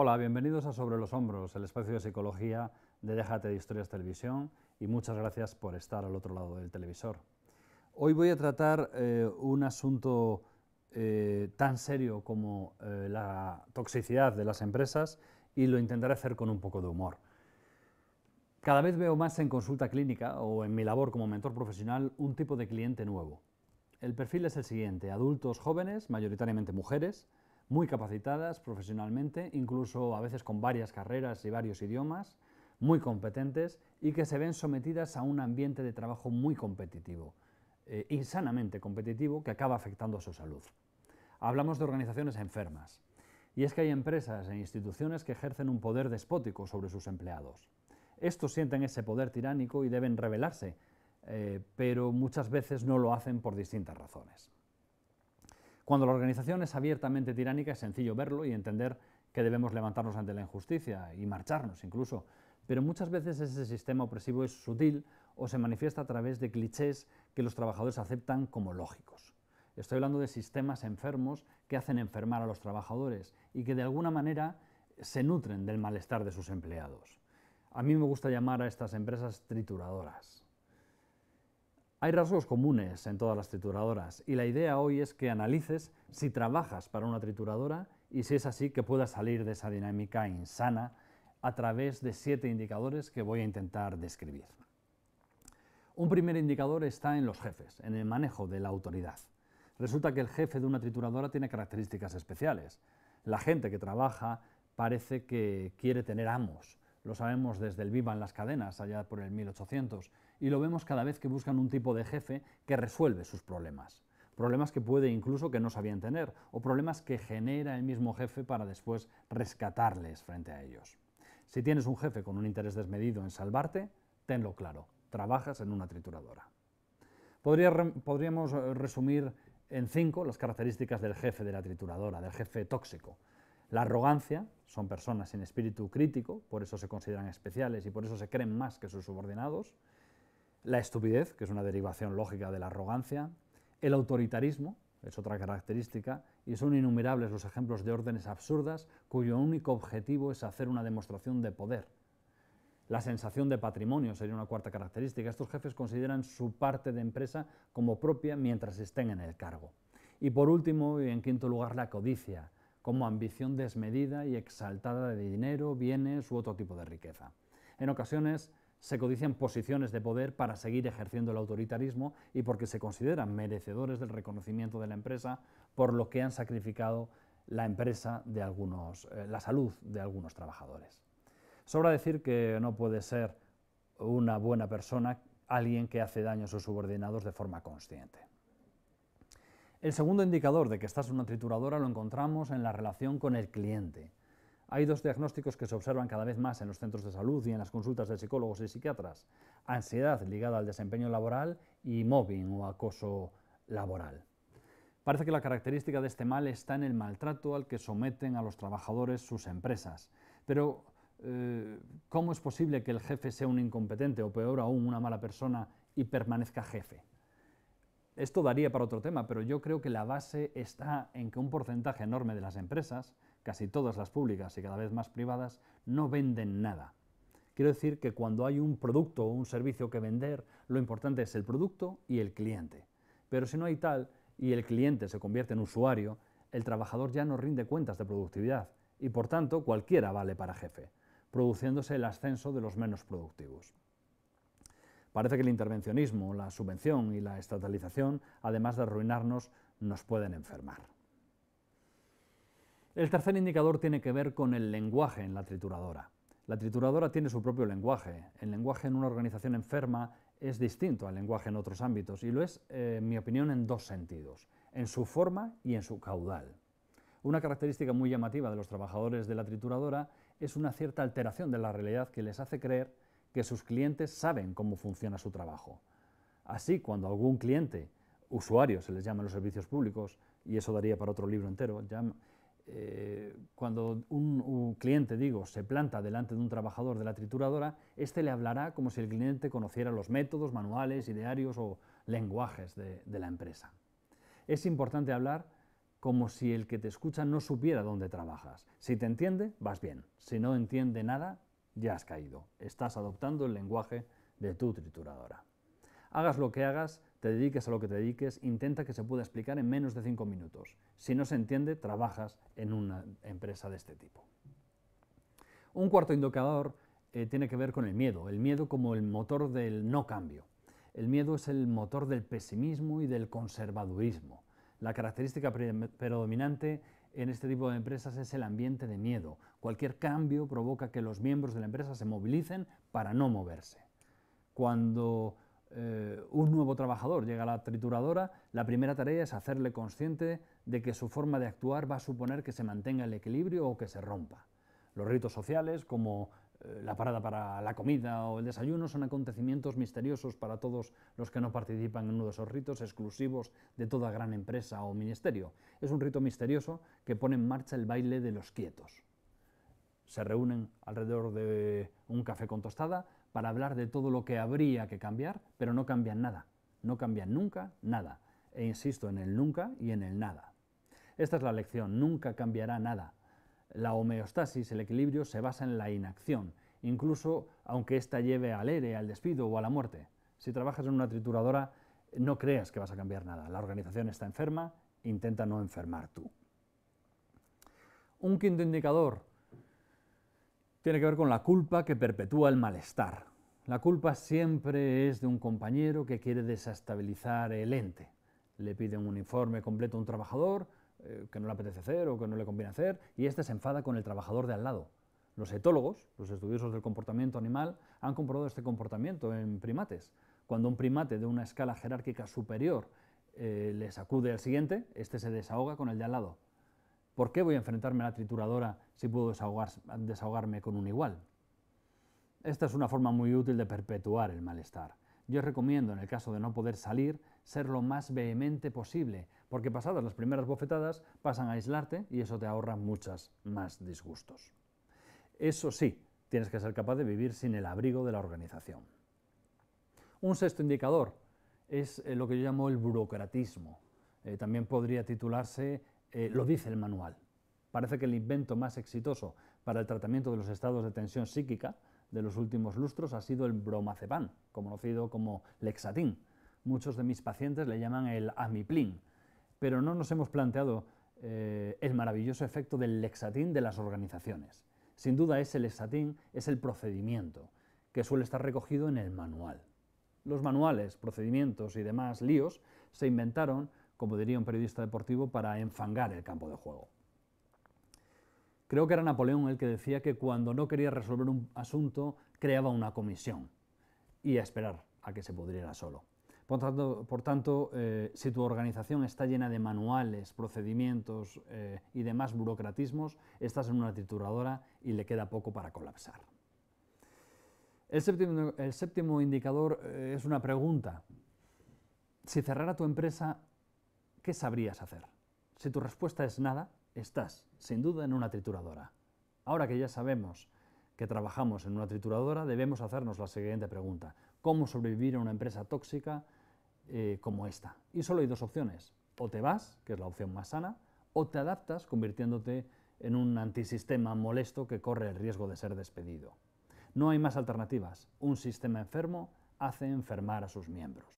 Hola, bienvenidos a Sobre los Hombros, el espacio de psicología de Déjate de Historias Televisión y muchas gracias por estar al otro lado del televisor. Hoy voy a tratar eh, un asunto eh, tan serio como eh, la toxicidad de las empresas y lo intentaré hacer con un poco de humor. Cada vez veo más en consulta clínica o en mi labor como mentor profesional un tipo de cliente nuevo. El perfil es el siguiente, adultos jóvenes, mayoritariamente mujeres, muy capacitadas profesionalmente, incluso a veces con varias carreras y varios idiomas, muy competentes y que se ven sometidas a un ambiente de trabajo muy competitivo, eh, insanamente competitivo, que acaba afectando a su salud. Hablamos de organizaciones enfermas. Y es que hay empresas e instituciones que ejercen un poder despótico sobre sus empleados. Estos sienten ese poder tiránico y deben rebelarse, eh, pero muchas veces no lo hacen por distintas razones. Cuando la organización es abiertamente tiránica es sencillo verlo y entender que debemos levantarnos ante la injusticia y marcharnos incluso, pero muchas veces ese sistema opresivo es sutil o se manifiesta a través de clichés que los trabajadores aceptan como lógicos. Estoy hablando de sistemas enfermos que hacen enfermar a los trabajadores y que de alguna manera se nutren del malestar de sus empleados. A mí me gusta llamar a estas empresas trituradoras. Hay rasgos comunes en todas las trituradoras y la idea hoy es que analices si trabajas para una trituradora y si es así que puedas salir de esa dinámica insana a través de siete indicadores que voy a intentar describir. Un primer indicador está en los jefes, en el manejo de la autoridad. Resulta que el jefe de una trituradora tiene características especiales. La gente que trabaja parece que quiere tener amos. Lo sabemos desde el Viva en las cadenas, allá por el 1800, y lo vemos cada vez que buscan un tipo de jefe que resuelve sus problemas. Problemas que puede incluso que no sabían tener, o problemas que genera el mismo jefe para después rescatarles frente a ellos. Si tienes un jefe con un interés desmedido en salvarte, tenlo claro, trabajas en una trituradora. podríamos eh, resumir en cinco las características del jefe de la trituradora, del jefe tóxico. La arrogancia, son personas sin espíritu crítico, por eso se consideran especiales y por eso se creen más que sus subordinados. La estupidez, que es una derivación lógica de la arrogancia. El autoritarismo, es otra característica, y son innumerables los ejemplos de órdenes absurdas cuyo único objetivo es hacer una demostración de poder. La sensación de patrimonio sería una cuarta característica. Estos jefes consideran su parte de empresa como propia mientras estén en el cargo. Y por último, y en quinto lugar, la codicia, como ambición desmedida y exaltada de dinero, bienes u otro tipo de riqueza. En ocasiones, se codician posiciones de poder para seguir ejerciendo el autoritarismo y porque se consideran merecedores del reconocimiento de la empresa por lo que han sacrificado la empresa de algunos, eh, la salud de algunos trabajadores. Sobra decir que no puede ser una buena persona alguien que hace daños a sus subordinados de forma consciente. El segundo indicador de que estás en una trituradora lo encontramos en la relación con el cliente. Hay dos diagnósticos que se observan cada vez más en los centros de salud y en las consultas de psicólogos y psiquiatras. Ansiedad ligada al desempeño laboral y mobbing o acoso laboral. Parece que la característica de este mal está en el maltrato al que someten a los trabajadores sus empresas. Pero, eh, ¿cómo es posible que el jefe sea un incompetente o peor aún una mala persona y permanezca jefe? Esto daría para otro tema, pero yo creo que la base está en que un porcentaje enorme de las empresas casi todas las públicas y cada vez más privadas, no venden nada. Quiero decir que cuando hay un producto o un servicio que vender, lo importante es el producto y el cliente. Pero si no hay tal y el cliente se convierte en usuario, el trabajador ya no rinde cuentas de productividad y por tanto cualquiera vale para jefe, produciéndose el ascenso de los menos productivos. Parece que el intervencionismo, la subvención y la estatalización, además de arruinarnos, nos pueden enfermar. El tercer indicador tiene que ver con el lenguaje en la trituradora. La trituradora tiene su propio lenguaje. El lenguaje en una organización enferma es distinto al lenguaje en otros ámbitos y lo es, eh, en mi opinión, en dos sentidos, en su forma y en su caudal. Una característica muy llamativa de los trabajadores de la trituradora es una cierta alteración de la realidad que les hace creer que sus clientes saben cómo funciona su trabajo. Así, cuando algún cliente, usuario se les llama en los servicios públicos, y eso daría para otro libro entero, eh, cuando un, cliente, digo, se planta delante de un trabajador de la trituradora, este le hablará como si el cliente conociera los métodos, manuales, idearios o lenguajes de la empresa. Es importante hablar como si el que te escucha no supiera dónde trabajas. Si te entiende, vas bien. Si no entiende nada, ya has caído. Estás adoptando el lenguaje de tu trituradora. Hagas lo que hagas, te dediques a lo que te dediques, intenta que se pueda explicar en menos de cinco minutos. Si no se entiende, trabajas en una empresa de este tipo. Un cuarto indicador eh, tiene que ver con el miedo, el miedo como el motor del no cambio. El miedo es el motor del pesimismo y del conservadurismo. La característica predominante en este tipo de empresas es el ambiente de miedo. Cualquier cambio provoca que los miembros de la empresa se movilicen para no moverse. Cuando eh, un nuevo trabajador llega a la trituradora, la primera tarea es hacerle consciente de que su forma de actuar va a suponer que se mantenga el equilibrio o que se rompa. Los ritos sociales, como eh, la parada para la comida o el desayuno, son acontecimientos misteriosos para todos los que no participan en uno de esos ritos exclusivos de toda gran empresa o ministerio. Es un rito misterioso que pone en marcha el baile de los quietos. Se reúnen alrededor de un café con tostada, para hablar de todo lo que habría que cambiar, pero no cambian nada, no cambian nunca nada, e insisto en el nunca y en el nada. Esta es la lección, nunca cambiará nada. La homeostasis, el equilibrio, se basa en la inacción, incluso aunque ésta lleve al ERE, al despido o a la muerte. Si trabajas en una trituradora, no creas que vas a cambiar nada. La organización está enferma, intenta no enfermar tú. Un quinto indicador, tiene que ver con la culpa que perpetúa el malestar. La culpa siempre es de un compañero que quiere desestabilizar el ente. Le pide un informe completo a un trabajador eh, que no le apetece hacer o que no le conviene hacer y este se enfada con el trabajador de al lado. Los etólogos, los estudiosos del comportamiento animal, han comprobado este comportamiento en primates. Cuando un primate de una escala jerárquica superior eh, le sacude al siguiente, este se desahoga con el de al lado. ¿Por qué voy a enfrentarme a la trituradora si puedo desahogarme con un igual? Esta es una forma muy útil de perpetuar el malestar. Yo recomiendo, en el caso de no poder salir, ser lo más vehemente posible, porque pasadas las primeras bofetadas pasan a aislarte y eso te ahorra muchas más disgustos. Eso sí, tienes que ser capaz de vivir sin el abrigo de la organización. Un sexto indicador es eh, lo que yo llamo el burocratismo. Eh, también podría titularse eh, lo dice el manual. Parece que el invento más exitoso para el tratamiento de los estados de tensión psíquica de los últimos lustros ha sido el bromazepam, conocido como lexatín. Muchos de mis pacientes le llaman el amiplin, pero no nos hemos planteado eh, el maravilloso efecto del lexatín de las organizaciones. Sin duda ese lexatín es el procedimiento que suele estar recogido en el manual. Los manuales, procedimientos y demás líos se inventaron como diría un periodista deportivo, para enfangar el campo de juego. Creo que era Napoleón el que decía que cuando no quería resolver un asunto, creaba una comisión y a esperar a que se pudriera solo. Por tanto, eh, si tu organización está llena de manuales, procedimientos eh, y demás burocratismos, estás en una trituradora y le queda poco para colapsar. El séptimo, indicador eh, es una pregunta. Si cerrara tu empresa, ¿qué sabrías hacer? Si tu respuesta es nada, estás, sin duda, en una trituradora. Ahora que ya sabemos que trabajamos en una trituradora, debemos hacernos la siguiente pregunta. ¿Cómo sobrevivir a una empresa tóxica eh, como esta? Y solo hay dos opciones. O te vas, que es la opción más sana, o te adaptas convirtiéndote en un antisistema molesto que corre el riesgo de ser despedido. No hay más alternativas. Un sistema enfermo hace enfermar a sus miembros.